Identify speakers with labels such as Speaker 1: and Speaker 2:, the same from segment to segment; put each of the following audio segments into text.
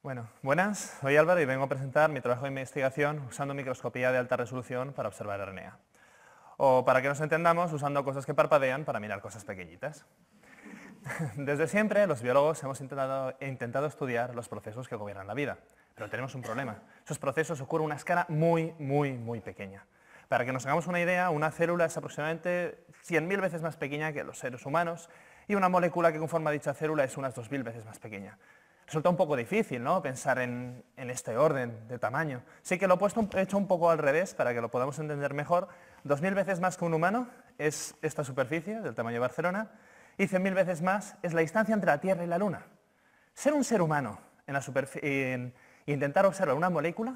Speaker 1: Bueno, buenas, soy Álvaro y vengo a presentar mi trabajo de investigación usando microscopía de alta resolución para observar RNA. O para que nos entendamos, usando cosas que parpadean para mirar cosas pequeñitas. Desde siempre, los biólogos hemos intentado, intentado estudiar los procesos que gobiernan la vida, pero tenemos un problema. Esos procesos ocurren a una escala muy, muy, muy pequeña. Para que nos hagamos una idea, una célula es aproximadamente 100.000 veces más pequeña que los seres humanos y una molécula que conforma dicha célula es unas 2.000 veces más pequeña resulta un poco difícil ¿no? pensar en, este orden de tamaño. Sí que lo he, puesto, hecho un poco al revés para que lo podamos entender mejor. 2.000 veces más que un humano es esta superficie del tamaño de Barcelona y 100.000 veces más es la distancia entre la Tierra y la Luna. Ser un ser humano en la superficie, intentar observar una molécula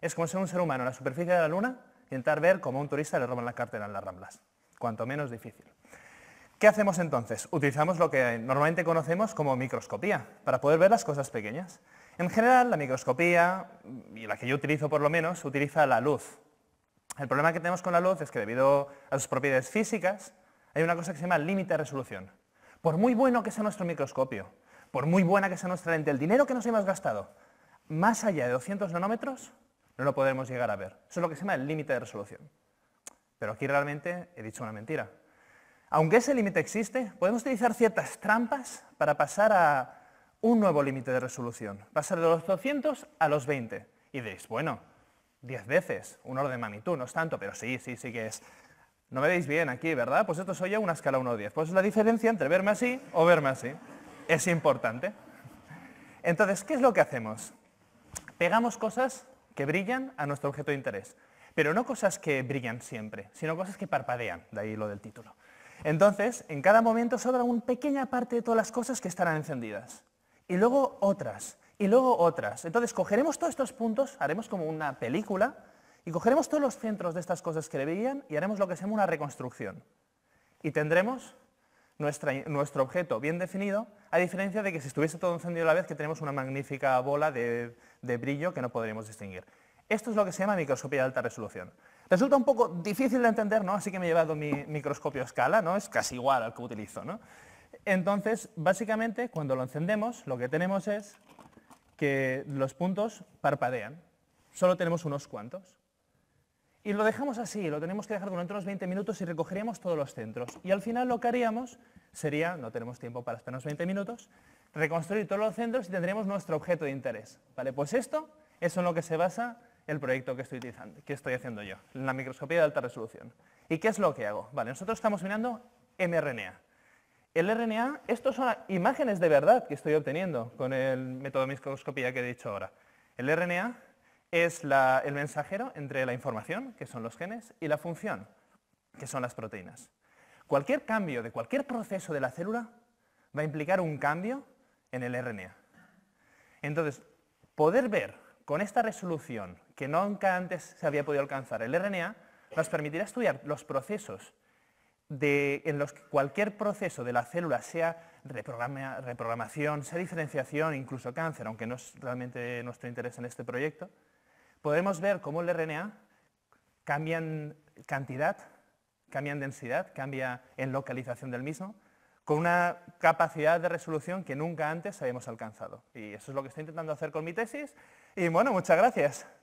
Speaker 1: es como ser un ser humano en la superficie de la Luna intentar ver cómo un turista le roban la cartera en las Ramblas. Cuanto menos difícil. ¿Qué hacemos entonces? Utilizamos lo que normalmente conocemos como microscopía, para poder ver las cosas pequeñas. En general, la microscopía, mm, y la que yo utilizo por lo menos, utiliza la luz. El problema que tenemos con la luz es que debido a sus propiedades físicas, hay una cosa que se llama límite de resolución. Por muy bueno que sea nuestro microscopio, por muy buena que sea nuestra lente, el dinero que nos hemos gastado, más allá de 200 nanómetros, no lo podremos llegar a ver. Eso es lo que se llama el límite de resolución. Pero aquí realmente he dicho una mentira. Aunque ese límite existe, podemos utilizar ciertas trampas para pasar a un nuevo límite de resolución. Pasar de los 200 a los 20. Y diréis, bueno, 10 veces, un orden de magnitud, no es tanto, pero sí, sí, sí que es. No me veis bien aquí, ¿verdad? Pues esto soy ya una escala 1 a 10. Pues la diferencia entre verme así o verme así. Es importante. Entonces, ¿qué es lo que hacemos? Pegamos cosas que brillan a nuestro objeto de interés. Pero no cosas que brillan siempre, sino cosas que parpadean, de ahí lo del título. Entonces, en cada momento sobra una pequeña parte de todas las cosas que estarán encendidas. Y luego otras, y luego otras. Entonces, cogeremos todos estos puntos, haremos como una película, y cogeremos todos los centros de estas cosas que le veían y haremos lo que se llama una reconstrucción. Y tendremos nuestro objeto bien definido, a diferencia de que si estuviese todo encendido a la vez, que tenemos una magnífica bola de, de brillo que no podríamos distinguir. Esto es lo que se llama microscopía de alta resolución. Resulta un poco difícil de entender, ¿no? Así que me he llevado mi microscopio a escala, ¿no? Es casi igual al que utilizo, ¿no? Entonces, básicamente, cuando lo encendemos, lo que tenemos es que los puntos parpadean. Solo tenemos unos cuantos. Y lo dejamos así, lo tenemos que dejar durante unos 20 minutos y recogeríamos todos los centros. Y al final lo que haríamos sería, no tenemos tiempo para unos 20 minutos, reconstruir todos los centros y tendremos nuestro objeto de interés. ¿Vale? Pues esto es en lo que se basa el proyecto que estoy, utilizando, que estoy haciendo yo, la microscopía de alta resolución. ¿Y qué es lo que hago? Vale, nosotros estamos mirando mRNA. El RNA, estos son imágenes de verdad que estoy obteniendo con el método de microscopía que he dicho ahora. El RNA es el mensajero entre la información, que son los genes, y la función, que son las proteínas. Cualquier cambio de cualquier proceso de la célula va a implicar un cambio en el RNA. Entonces, poder ver con esta resolución, que nunca antes se había podido alcanzar el RNA, nos permitirá estudiar los procesos en los que cualquier proceso de la célula, sea reprogramación, sea diferenciación, incluso cáncer, aunque no es realmente nuestro interés en este proyecto, podemos ver cómo el RNA cambia en cantidad, cambia en densidad, cambia en localización del mismo, con una capacidad de resolución que nunca antes habíamos alcanzado. Y eso es lo que estoy intentando hacer con mi tesis. Y bueno, muchas gracias.